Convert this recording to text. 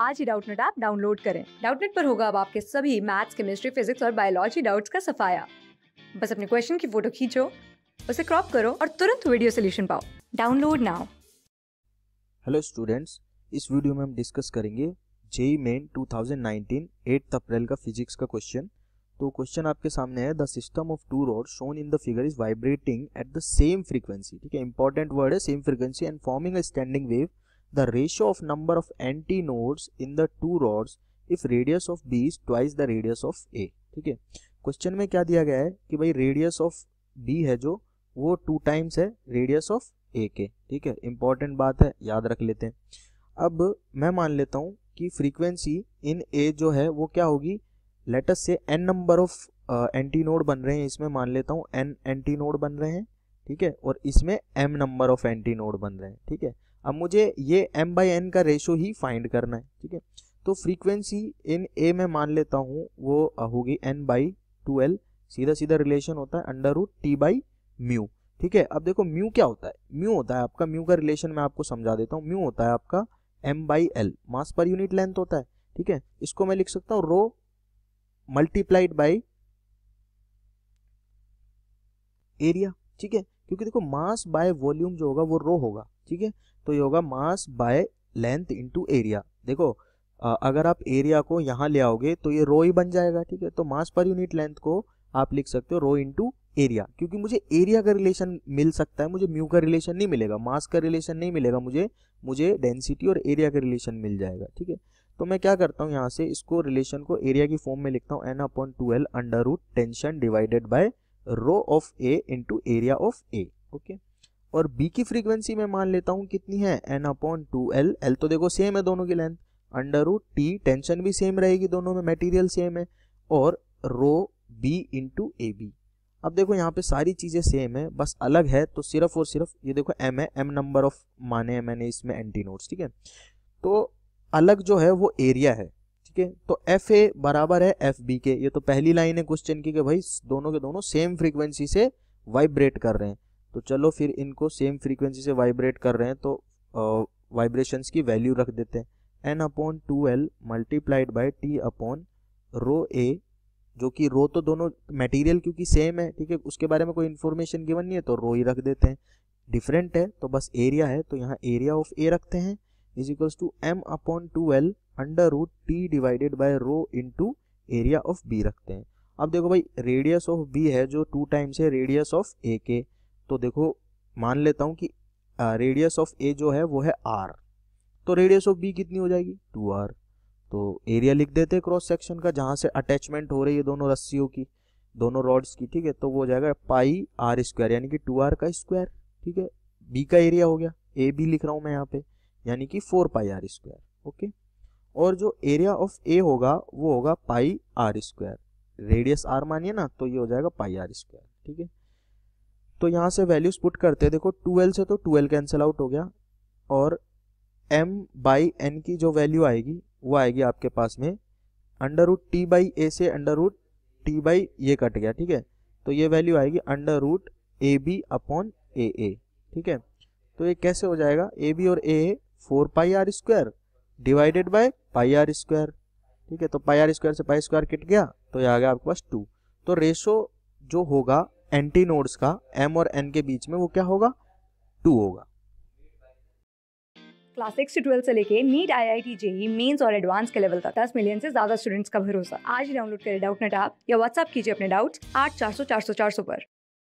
आज ही Doubtnut app download करें डाउटनेट पर होगा अब आपके सभी मैथ्स केमिस्ट्री फिजिक्स और बायोलॉजी डाउट्स का सफाया बस अपने क्वेश्चन की फोटो खींचो उसे क्रॉप करो और तुरंत वीडियो सोल्यूशन पाओ डाउनलोड नाउ हेलो स्टूडेंट्स इस वीडियो में हम डिस्कस करेंगे जेई मेन 2019 8 अप्रैल का फिजिक्स का क्वेश्चन तो क्वेश्चन आपके सामने है the system of two rods shown in the figure is vibrating at the same frequency ठीक है इंपॉर्टेंट वर्ड है same frequency and forming a standing wave the ratio of number of anti-nodes in the two rods if radius of b is twice the radius of a ठीक है question में क्या दिया गया है कि भाई रेडियस ऑफ बी है जो वो टू टाइम्स है रेडियस ऑफ ए के ठीक है इंपॉर्टेंट बात है याद रख लेते हैं अब मैं मान लेता हूँ कि फ्रीक्वेंसी इन ए जो है वो क्या होगी let's say N number of antinode बन रहे हैं इसमें मान लेता हूँ एन एंटी नोड बन रहे हैं ठीक है और इसमें M number of antinode बन रहे हैं ठीक है अब मुझे ये एम बाई एन का रेशो ही फाइंड करना है ठीक है तो फ्रीक्वेंसी इन ए में मान लेता हूँ वो होगी एन बाई एल सीधा सीधा रिलेशन होता है under root T by mu ठीक है अब देखो म्यू क्या होता है म्यू होता है आपका म्यू का रिलेशन मैं आपको समझा देता हूँ म्यू होता है आपका M by L mass per unit length होता है ठीक है इसको मैं लिख सकता हूँ रो मल्टीप्लाइड बाई एरिया ठीक है क्योंकि देखो मास बाय वॉल्यूम जो होगा वो रो होगा ठीक है तो ये होगा mass by length into area देखो आ, अगर आप एरिया को यहाँ ले आओगे तो ये रो ही बन जाएगा ठीक है तो मास पर यूनिट लेंथ को आप लिख सकते हो रो इंटू एरिया क्योंकि मुझे एरिया का रिलेशन मिल सकता है मुझे म्यू का रिलेशन नहीं मिलेगा मास का रिलेशन नहीं मिलेगा मुझे मुझे डेंसिटी और एरिया का रिलेशन मिल जाएगा ठीक है तो मैं क्या करता हूँ यहाँ से इसको रिलेशन को एरिया की फॉर्म में लिखता हूँ N upon two L under root tension divided by rho of A into area of A okay और बी की फ्रीक्वेंसी में मान लेता हूँ कितनी है N upon two L L तो देखो सेम है दोनों की लेंथ अंडर टी टेंशन भी सेम रहेगी दोनों में मटेरियल सेम है और rho B into A B अब देखो यहाँ पे सारी चीज़ें सेम है बस अलग है तो सिर्फ और सिर्फ ये देखो एम है एम नंबर ऑफ माने हैं मैंने इसमें एंटी नोट्स ठीक है तो अलग जो है वो एरिया है ठीक है तो एफ ए बराबर है एफ बी के ये तो पहली लाइन है क्वेश्चन की कि भाई दोनों के दोनों सेम फ्रीक्वेंसी से वाइब्रेट कर रहे हैं तो चलो फिर इनको सेम फ्रीक्वेंसी से वाइब्रेट कर रहे हैं तो वाइब्रेशन की वैल्यू रख देते हैं N upon two L multiplied by T upon rho A जो कि रो तो दोनों मटेरियल क्योंकि सेम है ठीक है उसके बारे में कोई इन्फॉर्मेशन गिवन नहीं है तो रो ही रख देते हैं डिफरेंट है तो बस एरिया है तो यहाँ एरिया ऑफ ए रखते हैं is equals to M upon two L under root T divided by rho into area of B रखते हैं अब देखो भाई रेडियस ऑफ बी है जो टू टाइम्स है रेडियस ऑफ ए के तो देखो मान लेता हूँ कि रेडियस ऑफ ए जो है वो है आर तो रेडियस ऑफ बी कितनी हो जाएगी टू आर तो एरिया लिख देते हैं क्रॉस सेक्शन का जहाँ से अटैचमेंट हो रही है दोनों रस्सियों की दोनों रॉड्स की ठीक है तो वो हो जाएगा पाई आर स्क्वायर यानी कि टू आर का स्क्वायर ठीक है बी का एरिया हो गया ए बी लिख रहा हूँ मैं यहाँ पे यानी कि four pi R square okay और जो एरिया ऑफ ए होगा वो होगा pi R square radius R मानिए ना तो ये हो जाएगा पाई आर स्क्वायर ठीक है तो यहाँ से वैल्यूज पुट करते हैं देखो 2l से तो 2l कैंसिल आउट हो गया और m बाई एन की जो वैल्यू आएगी वो आएगी आपके पास में under root T by A से अंडर रूट टी बाई ये कट गया ठीक है तो ये वैल्यू आएगी under root A B upon A A ठीक है तो ये कैसे हो जाएगा ए बी और A four pi R square divided by pi R square ठीक है तो पाई आर स्क्वायर से पाई स्क्वायर कट गया तो ये आ गया आपके पास टू तो रेशो जो होगा एंटी नोड्स का एम और एन के बीच में वो क्या होगा टू होगा क्लास सिक्स से ट्वेल्थ से लेके NEET I I T JEE mains और एडवांस के लेवल तक दस मिलियन से ज्यादा स्टूडेंट्स का भरोसा आज डाउनलोड करें डाउट नेट ऐप या व्हाट्सअप कीजिए अपने डाउट्स आठ चार सौ चार सौ चार सौ पर